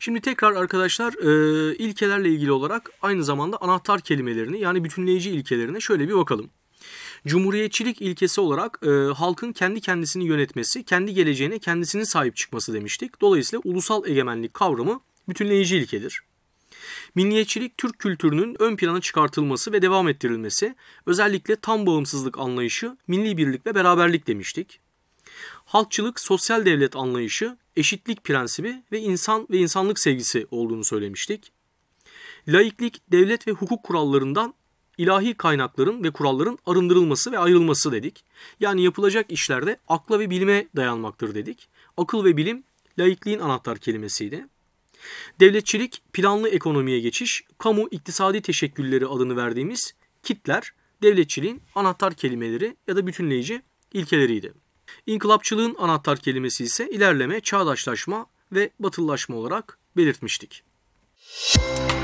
Şimdi tekrar arkadaşlar e, ilkelerle ilgili olarak aynı zamanda anahtar kelimelerini yani bütünleyici ilkelerine şöyle bir bakalım. Cumhuriyetçilik ilkesi olarak e, halkın kendi kendisini yönetmesi, kendi geleceğine kendisini sahip çıkması demiştik. Dolayısıyla ulusal egemenlik kavramı bütünleyici ilkedir. Milliyetçilik Türk kültürünün ön plana çıkartılması ve devam ettirilmesi, özellikle tam bağımsızlık anlayışı, milli birlik ve beraberlik demiştik halkçılık sosyal devlet anlayışı, eşitlik prensibi ve insan ve insanlık sevgisi olduğunu söylemiştik. Laiklik, devlet ve hukuk kurallarından ilahi kaynakların ve kuralların arındırılması ve ayrılması dedik. Yani yapılacak işlerde akla ve bilime dayanmaktır dedik. Akıl ve bilim laikliğin anahtar kelimesiydi. Devletçilik, planlı ekonomiye geçiş, kamu iktisadi teşekkülleri adını verdiğimiz kitler, devletçiliğin anahtar kelimeleri ya da bütünleyici ilkeleriydi. İnkılapçılığın anahtar kelimesi ise ilerleme, çağdaşlaşma ve batılılaşma olarak belirtmiştik. Müzik